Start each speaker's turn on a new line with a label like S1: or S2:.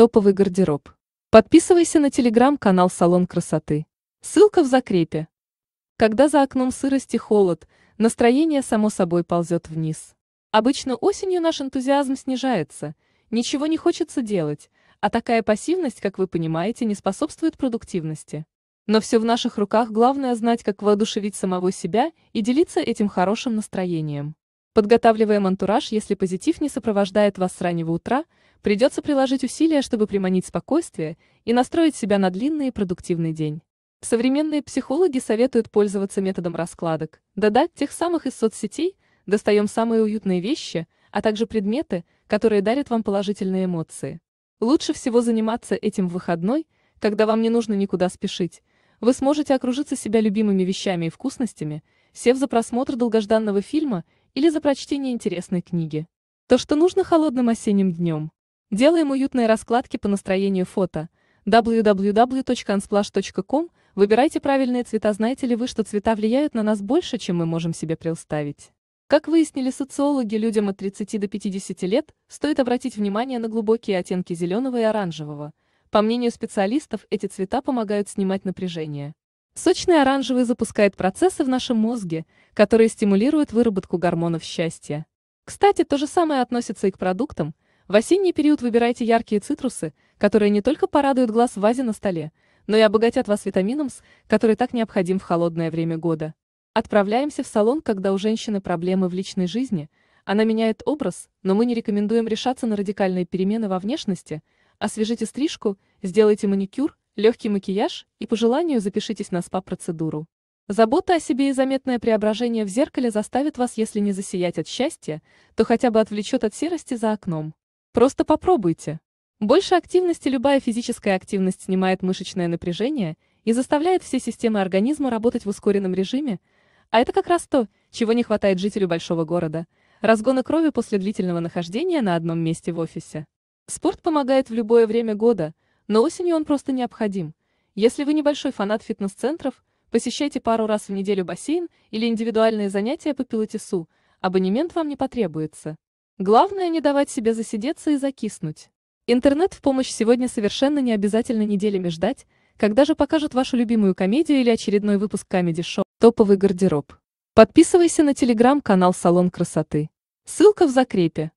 S1: Топовый гардероб. Подписывайся на телеграм-канал «Салон красоты». Ссылка в закрепе. Когда за окном сырость и холод, настроение само собой ползет вниз. Обычно осенью наш энтузиазм снижается, ничего не хочется делать, а такая пассивность, как вы понимаете, не способствует продуктивности. Но все в наших руках, главное знать, как воодушевить самого себя и делиться этим хорошим настроением. Подготавливаем антураж, если позитив не сопровождает вас с раннего утра, придется приложить усилия, чтобы приманить спокойствие и настроить себя на длинный и продуктивный день. Современные психологи советуют пользоваться методом раскладок. Да-да, тех самых из соцсетей достаем самые уютные вещи, а также предметы, которые дарят вам положительные эмоции. Лучше всего заниматься этим в выходной, когда вам не нужно никуда спешить. Вы сможете окружиться себя любимыми вещами и вкусностями, сев за просмотр долгожданного фильма – или за прочтение интересной книги. То, что нужно холодным осенним днем. Делаем уютные раскладки по настроению фото. www.unsplash.com Выбирайте правильные цвета, знаете ли вы, что цвета влияют на нас больше, чем мы можем себе представить. Как выяснили социологи, людям от 30 до 50 лет стоит обратить внимание на глубокие оттенки зеленого и оранжевого. По мнению специалистов, эти цвета помогают снимать напряжение. Сочный оранжевый запускает процессы в нашем мозге, которые стимулируют выработку гормонов счастья. Кстати, то же самое относится и к продуктам. В осенний период выбирайте яркие цитрусы, которые не только порадуют глаз в вазе на столе, но и обогатят вас витамином С, который так необходим в холодное время года. Отправляемся в салон, когда у женщины проблемы в личной жизни. Она меняет образ, но мы не рекомендуем решаться на радикальные перемены во внешности. Освежите стрижку, сделайте маникюр, легкий макияж и по желанию запишитесь на спа-процедуру. Забота о себе и заметное преображение в зеркале заставит вас, если не засиять от счастья, то хотя бы отвлечет от серости за окном. Просто попробуйте. Больше активности любая физическая активность снимает мышечное напряжение и заставляет все системы организма работать в ускоренном режиме, а это как раз то, чего не хватает жителю большого города – разгона крови после длительного нахождения на одном месте в офисе. Спорт помогает в любое время года – но осенью он просто необходим. Если вы небольшой фанат фитнес-центров, посещайте пару раз в неделю бассейн или индивидуальные занятия по пилатесу, абонемент вам не потребуется. Главное не давать себе засидеться и закиснуть. Интернет в помощь сегодня совершенно не обязательно неделями ждать, когда же покажут вашу любимую комедию или очередной выпуск комедий-шоу «Топовый гардероб». Подписывайся на телеграм-канал «Салон красоты». Ссылка в закрепе.